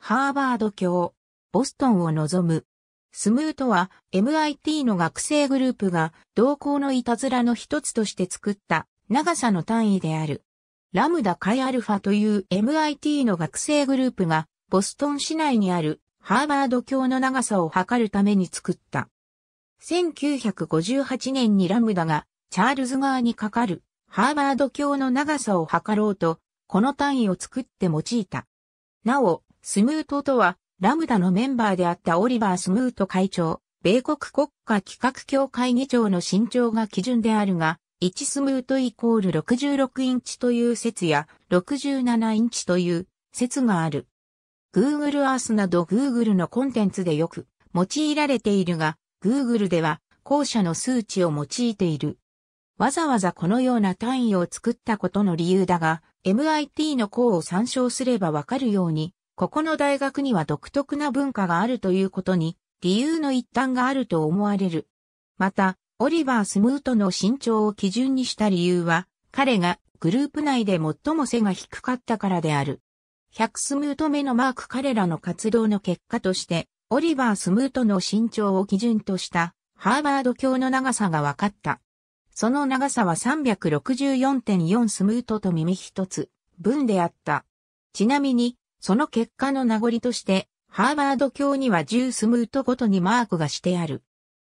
ハーバード教、ボストンを望む。スムーとは MIT の学生グループが同行のいたずらの一つとして作った長さの単位である。ラムダカイアルファという MIT の学生グループがボストン市内にあるハーバード教の長さを測るために作った。1958年にラムダがチャールズ川にかかるハーバード教の長さを測ろうと、この単位を作って用いた。なお、スムートとは、ラムダのメンバーであったオリバー・スムート会長、米国国家企画協会議長の身長が基準であるが、1スムートイコール66インチという説や、67インチという説がある。Google Earth など Google のコンテンツでよく用いられているが、Google では後者の数値を用いている。わざわざこのような単位を作ったことの理由だが、MIT の項を参照すればわかるように、ここの大学には独特な文化があるということに、理由の一端があると思われる。また、オリバー・スムートの身長を基準にした理由は、彼がグループ内で最も背が低かったからである。100スムート目のマーク彼らの活動の結果として、オリバー・スムートの身長を基準としたハーバード教の長さが分かった。その長さは364.4スムートと耳一つ分であった。ちなみに、その結果の名残として、ハーバード教には10スムートごとにマークがしてある。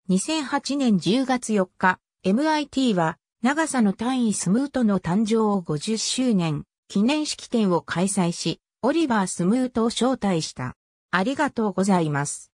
2008年10月4日、MIT は長さの単位スムートの誕生を50周年記念式典を開催し、オリバー・スムートを招待した。ありがとうございます。